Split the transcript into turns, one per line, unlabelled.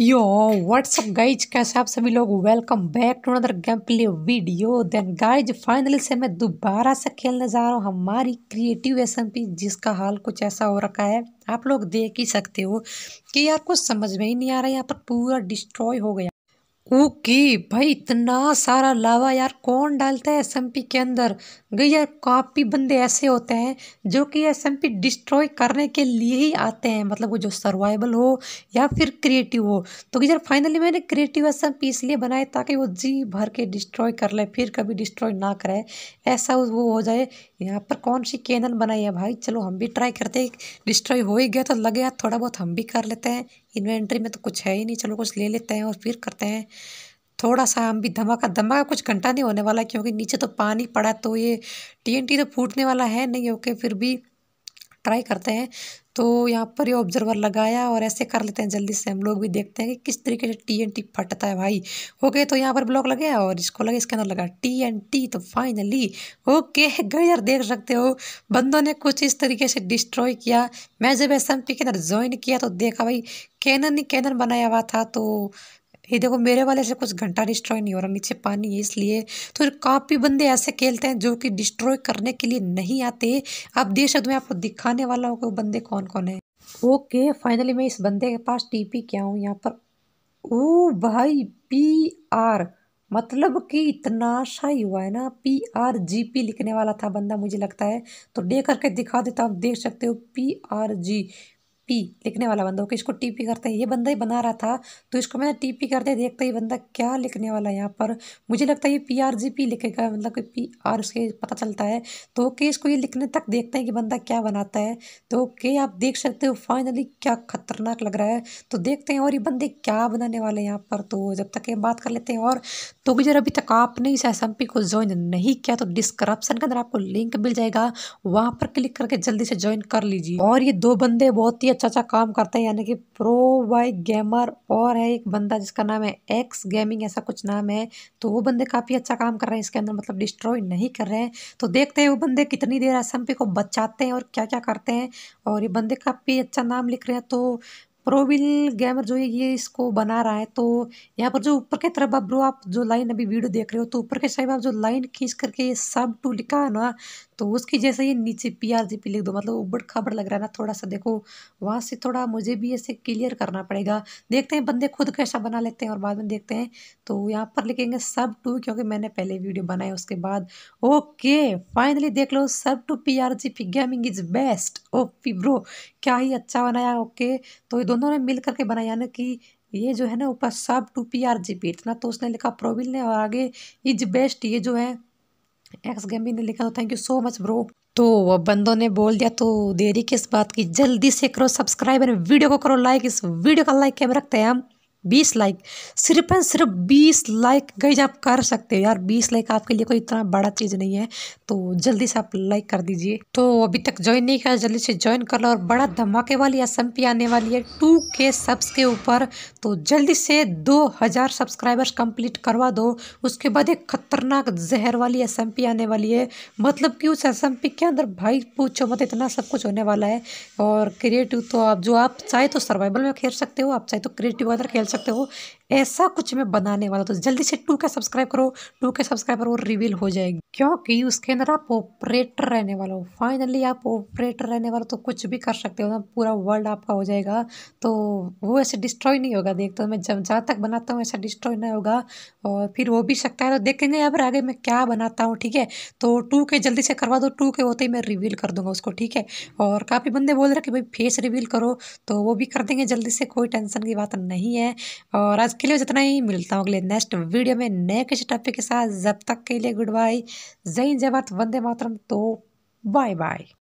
यो what's up guys कैसे आप सभी लोग welcome back to another game play video then guys finally से मैं दोबारा से खेलने जा रहा हूँ हमारी क्रिएटिव एस जिसका हाल कुछ ऐसा हो रखा है आप लोग देख ही सकते हो कि यार कुछ समझ में ही नहीं आ रहा है यहाँ पर पूरा डिस्ट्रॉय हो गया ओके भाई इतना सारा लावा यार कौन डालता है एसएमपी के अंदर गई यार काफ़ी बंदे ऐसे होते हैं जो कि एसएमपी डिस्ट्रॉय करने के लिए ही आते हैं मतलब वो जो सर्वाइवल हो या फिर क्रिएटिव हो तो गई यार फाइनली मैंने क्रिएटिव एसएमपी इसलिए बनाए ताकि वो जी भर के डिस्ट्रॉय कर ले फिर कभी डिस्ट्रॉय ना करे ऐसा वो हो जाए यहाँ पर कौन सी कैनन बनाई है भाई चलो हम भी ट्राई करते डिस्ट्रॉय हो ही गया तो लगे यार थोड़ा बहुत हम भी कर लेते हैं इन्वेंट्री में तो कुछ है ही नहीं चलो कुछ ले लेते हैं और फिर करते हैं थोड़ा सा हम भी धमाका धमाका कुछ घंटा नहीं होने वाला क्योंकि नीचे तो पानी पड़ा तो ये टीएनटी तो फूटने वाला है नहीं ओके फिर भी ट्राई करते हैं तो यहाँ पर ये ऑब्जर्वर लगाया और ऐसे कर लेते हैं जल्दी से हम लोग भी देखते हैं कि किस तरीके से टी एन टी फटता है भाई ओके तो यहाँ पर ब्लॉक लगे और इसको लगे इसके अंदर लगा टी एन टी तो फाइनली ओके गए यार देख सकते हो बंदों ने कुछ इस तरीके से डिस्ट्रॉय किया मैं जब एस एम पी के अंदर ज्वाइन किया तो देखा भाई कैनन ही कैनन बनाया हुआ था तो ये देखो मेरे वाले से कुछ घंटा डिस्ट्रॉय नहीं हो रहा नीचे पानी है इसलिए तो काफ़ी बंदे ऐसे खेलते हैं जो कि डिस्ट्रॉय करने के लिए नहीं आते आप देख सकते मैं आपको दिखाने वाला हूँ कि वो बंदे कौन कौन है ओके फाइनली मैं इस बंदे के पास टीपी क्या हूँ यहाँ पर ओ भाई पी आर मतलब कि इतना शाही हुआ है ना पी आर जी पी लिखने वाला था बंदा मुझे लगता है तो दे करके दिखा देता आप देख सकते हो पी आर जी टीपी लिखने वाला बंदा ओके इसको टीपी करते हैं ये बंदा ही बना रहा था तो इसको मैंने टीपी करते देखता ही बंदा क्या लिखने वाला है यहाँ पर मुझे लगता है ये पी आर जी पी लिखेगा मतलब कि पी आर उसके पता चलता है तो ओके इसको ये लिखने तक देखते हैं कि बंदा क्या बनाता है तो ओके आप देख सकते हो फाइनली क्या खतरनाक लग रहा है तो देखते हैं और ये बंदे क्या बनाने वाले हैं यहाँ पर तो जब तक ये बात कर लेते हैं और तो भी अभी तक आपने इस एस एम पी को ज्वाइन नहीं किया तो डिस्क्रिप्सन के अंदर आपको लिंक मिल जाएगा वहाँ पर क्लिक करके जल्दी से ज्वाइन कर लीजिए और ये दो बंदे बहुत ही अच्छा अच्छा काम करता है यानी कि प्रो बाई गेमर और है एक बंदा जिसका नाम है एक्स गेमिंग ऐसा कुछ नाम है तो वो बंदे काफ़ी अच्छा काम कर रहे हैं इसके अंदर मतलब डिस्ट्रॉय नहीं कर रहे हैं तो देखते हैं वो बंदे कितनी देर एस को बचाते हैं और क्या क्या करते हैं और ये बंदे काफ़ी अच्छा नाम लिख रहे हैं तो प्रोविल गैमर गेमर जो है ये इसको बना रहा है तो यहाँ पर जो ऊपर की तरफ आप ब्रो आप जो लाइन अभी वीडियो देख रहे हो तो ऊपर के साइड आप जो लाइन खींच करके ये सब टू लिखा है ना तो उसकी जैसे ये नीचे पी आर जी पी लिख दो मतलब उबड़ खाबड़ लग रहा है ना थोड़ा सा देखो वहाँ से थोड़ा मुझे भी ऐसे क्लियर करना पड़ेगा देखते हैं बंदे खुद कैसा बना लेते हैं और बाद में देखते हैं तो यहाँ पर लिखेंगे सब टू क्योंकि मैंने पहले वीडियो बनाए उसके बाद ओके फाइनली देख लो sub to P R G P gaming is best O P bro क्या ही अच्छा बनाया ओके तो ये दोनों दोनों ने मिल करके बनाया यानी कि ये जो है ना ऊपर sub to P R G P इतना तो उसने लिखा प्रोविल ने और आगे इज बेस्ट ये जो है एक्स गेमी ने लिखा तो thank you so much bro तो अब बंदों ने बोल दिया तो देरी किस बात की जल्दी से करो सब्सक्राइब एंड वीडियो को करो लाइक इस वीडियो का लाइक कैमरा रखते हैं हम बीस लाइक सिर्फ एंड सिर्फ बीस लाइक गई आप कर सकते हो यार बीस लाइक आपके लिए कोई इतना बड़ा चीज़ नहीं है तो जल्दी से आप लाइक कर दीजिए तो अभी तक ज्वाइन नहीं किया जल्दी से ज्वाइन कर लो और बड़ा धमाके वाली एसम आने वाली है टू के सब्स के ऊपर तो जल्दी से दो हज़ार सब्सक्राइबर्स कंप्लीट करवा दो उसके बाद एक खतरनाक जहर वाली एस आने वाली है मतलब कि उस एस के अंदर भाई पूछो मत इतना सब कुछ होने वाला है और क्रिएटिव तो आप जो आप चाहे तो सर्वाइवल में खेल सकते हो आप चाहे तो क्रिएटिव अदर खेल सकते सकते हो ऐसा कुछ मैं बनाने वाला तो जल्दी से टू के सब्सक्राइब करो टू के सब्सक्राइबर वो रिवील हो जाएगी क्योंकि उसके अंदर आप ऑपरेटर रहने वाला हो फाइनली आप ऑपरेटर रहने वाले तो कुछ भी कर सकते हो ना पूरा वर्ल्ड आपका हो जाएगा तो वो ऐसे डिस्ट्रॉय नहीं होगा देखते हो मैं जब जहाँ तक बनाता हूँ ऐसा डिस्ट्रॉय नहीं होगा और फिर हो भी सकता है तो देखेंगे यहाँ पर आगे मैं क्या बनाता हूँ ठीक है तो टू के जल्दी से करवा दो टू के होते ही मैं रिवील कर दूंगा उसको ठीक है और काफ़ी बंदे बोल रहे कि भाई फेस रिवील करो तो वो भी कर देंगे जल्दी से कोई टेंशन की बात नहीं है और आज के लिए जितना ही मिलता हूँ अगले नेक्स्ट वीडियो में नए किसी टॉपिक के साथ जब तक के लिए गुड बाय जय जय वंदे मातरम तो बाय बाय